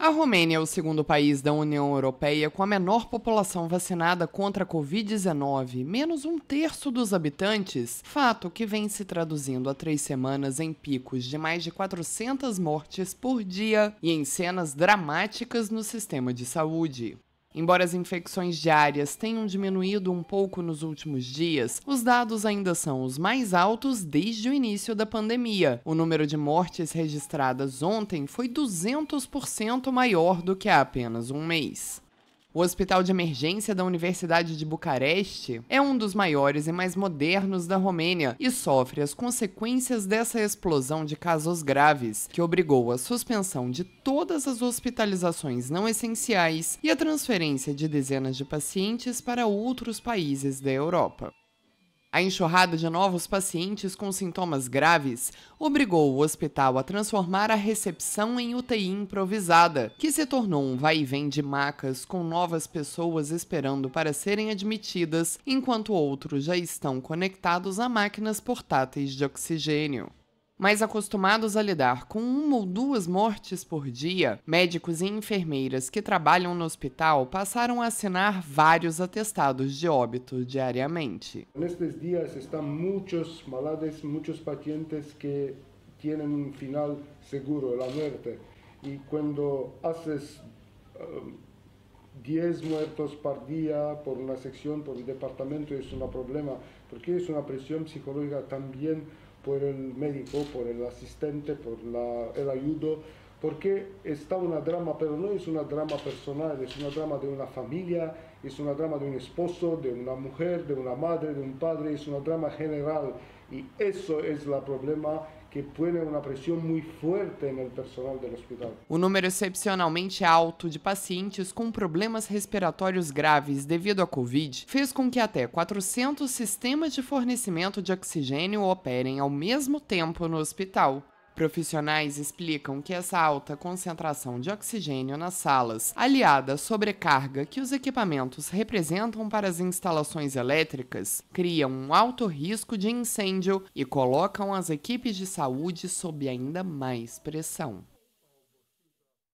A Romênia é o segundo país da União Europeia com a menor população vacinada contra a Covid-19, menos um terço dos habitantes, fato que vem se traduzindo há três semanas em picos de mais de 400 mortes por dia e em cenas dramáticas no sistema de saúde. Embora as infecções diárias tenham diminuído um pouco nos últimos dias, os dados ainda são os mais altos desde o início da pandemia. O número de mortes registradas ontem foi 200% maior do que há apenas um mês. O Hospital de Emergência da Universidade de Bucareste é um dos maiores e mais modernos da Romênia e sofre as consequências dessa explosão de casos graves, que obrigou a suspensão de todas as hospitalizações não essenciais e a transferência de dezenas de pacientes para outros países da Europa. A enxurrada de novos pacientes com sintomas graves obrigou o hospital a transformar a recepção em UTI improvisada, que se tornou um vai e vem de macas com novas pessoas esperando para serem admitidas, enquanto outros já estão conectados a máquinas portáteis de oxigênio mas acostumados a lidar com uma ou duas mortes por dia, médicos e enfermeiras que trabalham no hospital passaram a assinar vários atestados de óbito diariamente. Nestes dias estão muitos malades, muitos pacientes que têm um final seguro, a morte. E quando haces 10 eh, mortos por dia por uma secção, por um departamento, isso é um problema, porque é uma pressão psicológica também por el médico, por el asistente, por la, el ayudo porque está uma drama, pero não é uma drama personal, é uma drama de uma família, é uma drama de um esposo, de uma mulher, de uma madre, de um padre, é uma drama general. E isso é o problema que põe uma pressão muito forte no personal do hospital. O número excepcionalmente alto de pacientes com problemas respiratórios graves devido à Covid fez com que até 400 sistemas de fornecimento de oxigênio operem ao mesmo tempo no hospital. Profissionais explicam que essa alta concentração de oxigênio nas salas, aliada à sobrecarga que os equipamentos representam para as instalações elétricas, cria um alto risco de incêndio e colocam as equipes de saúde sob ainda mais pressão.